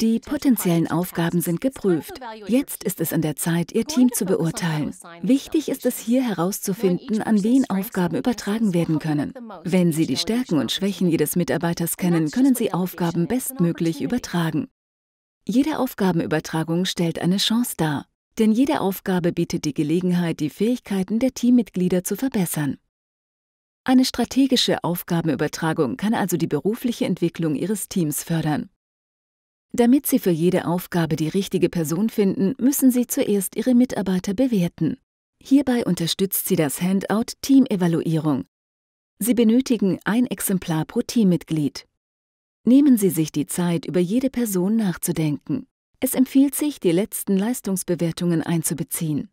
Die potenziellen Aufgaben sind geprüft. Jetzt ist es an der Zeit, Ihr Team zu beurteilen. Wichtig ist es hier herauszufinden, an wen Aufgaben übertragen werden können. Wenn Sie die Stärken und Schwächen jedes Mitarbeiters kennen, können Sie Aufgaben bestmöglich übertragen. Jede Aufgabenübertragung stellt eine Chance dar, denn jede Aufgabe bietet die Gelegenheit, die Fähigkeiten der Teammitglieder zu verbessern. Eine strategische Aufgabenübertragung kann also die berufliche Entwicklung Ihres Teams fördern. Damit Sie für jede Aufgabe die richtige Person finden, müssen Sie zuerst Ihre Mitarbeiter bewerten. Hierbei unterstützt Sie das Handout Teamevaluierung. Sie benötigen ein Exemplar pro Teammitglied. Nehmen Sie sich die Zeit, über jede Person nachzudenken. Es empfiehlt sich, die letzten Leistungsbewertungen einzubeziehen.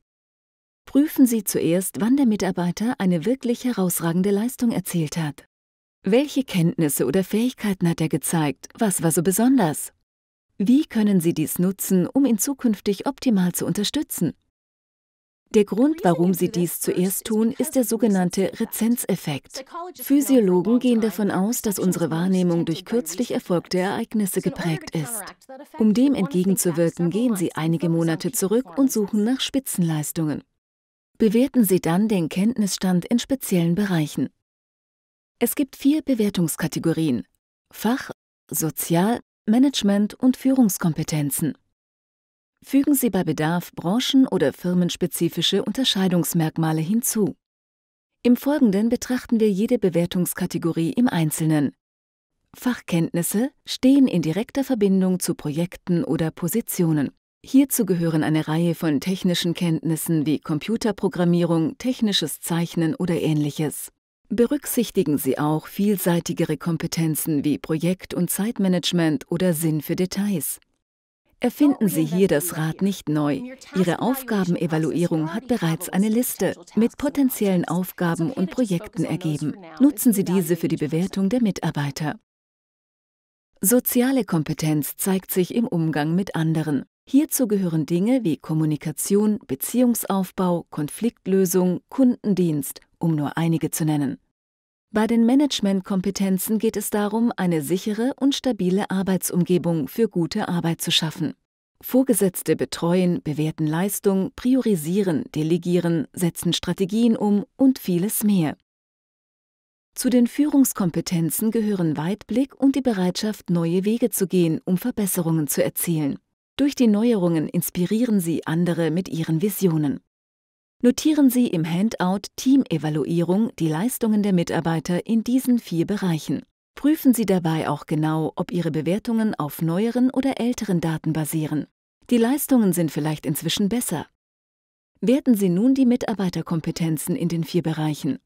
Prüfen Sie zuerst, wann der Mitarbeiter eine wirklich herausragende Leistung erzielt hat. Welche Kenntnisse oder Fähigkeiten hat er gezeigt? Was war so besonders? Wie können Sie dies nutzen, um ihn zukünftig optimal zu unterstützen? Der Grund, warum sie dies zuerst tun, ist der sogenannte Rezenzeffekt. Physiologen gehen davon aus, dass unsere Wahrnehmung durch kürzlich erfolgte Ereignisse geprägt ist. Um dem entgegenzuwirken, gehen sie einige Monate zurück und suchen nach Spitzenleistungen. Bewerten Sie dann den Kenntnisstand in speziellen Bereichen. Es gibt vier Bewertungskategorien. Fach, Sozial, Management und Führungskompetenzen. Fügen Sie bei Bedarf branchen- oder firmenspezifische Unterscheidungsmerkmale hinzu. Im Folgenden betrachten wir jede Bewertungskategorie im Einzelnen. Fachkenntnisse stehen in direkter Verbindung zu Projekten oder Positionen. Hierzu gehören eine Reihe von technischen Kenntnissen wie Computerprogrammierung, technisches Zeichnen oder ähnliches. Berücksichtigen Sie auch vielseitigere Kompetenzen wie Projekt- und Zeitmanagement oder Sinn für Details. Erfinden Sie hier das Rad nicht neu. Ihre Aufgabenevaluierung hat bereits eine Liste mit potenziellen Aufgaben und Projekten ergeben. Nutzen Sie diese für die Bewertung der Mitarbeiter. Soziale Kompetenz zeigt sich im Umgang mit anderen. Hierzu gehören Dinge wie Kommunikation, Beziehungsaufbau, Konfliktlösung, Kundendienst um nur einige zu nennen. Bei den Managementkompetenzen geht es darum, eine sichere und stabile Arbeitsumgebung für gute Arbeit zu schaffen. Vorgesetzte betreuen, bewerten Leistung, priorisieren, delegieren, setzen Strategien um und vieles mehr. Zu den Führungskompetenzen gehören Weitblick und die Bereitschaft, neue Wege zu gehen, um Verbesserungen zu erzielen. Durch die Neuerungen inspirieren sie andere mit ihren Visionen. Notieren Sie im Handout Teamevaluierung die Leistungen der Mitarbeiter in diesen vier Bereichen. Prüfen Sie dabei auch genau, ob Ihre Bewertungen auf neueren oder älteren Daten basieren. Die Leistungen sind vielleicht inzwischen besser. Werten Sie nun die Mitarbeiterkompetenzen in den vier Bereichen.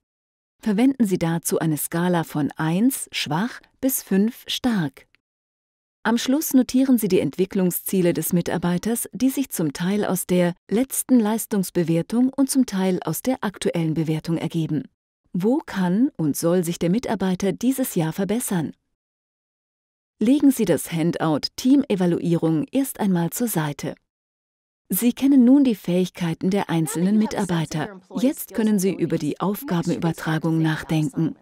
Verwenden Sie dazu eine Skala von 1 schwach bis 5 stark. Am Schluss notieren Sie die Entwicklungsziele des Mitarbeiters, die sich zum Teil aus der letzten Leistungsbewertung und zum Teil aus der aktuellen Bewertung ergeben. Wo kann und soll sich der Mitarbeiter dieses Jahr verbessern? Legen Sie das Handout Team-Evaluierung erst einmal zur Seite. Sie kennen nun die Fähigkeiten der einzelnen Mitarbeiter. Jetzt können Sie über die Aufgabenübertragung nachdenken.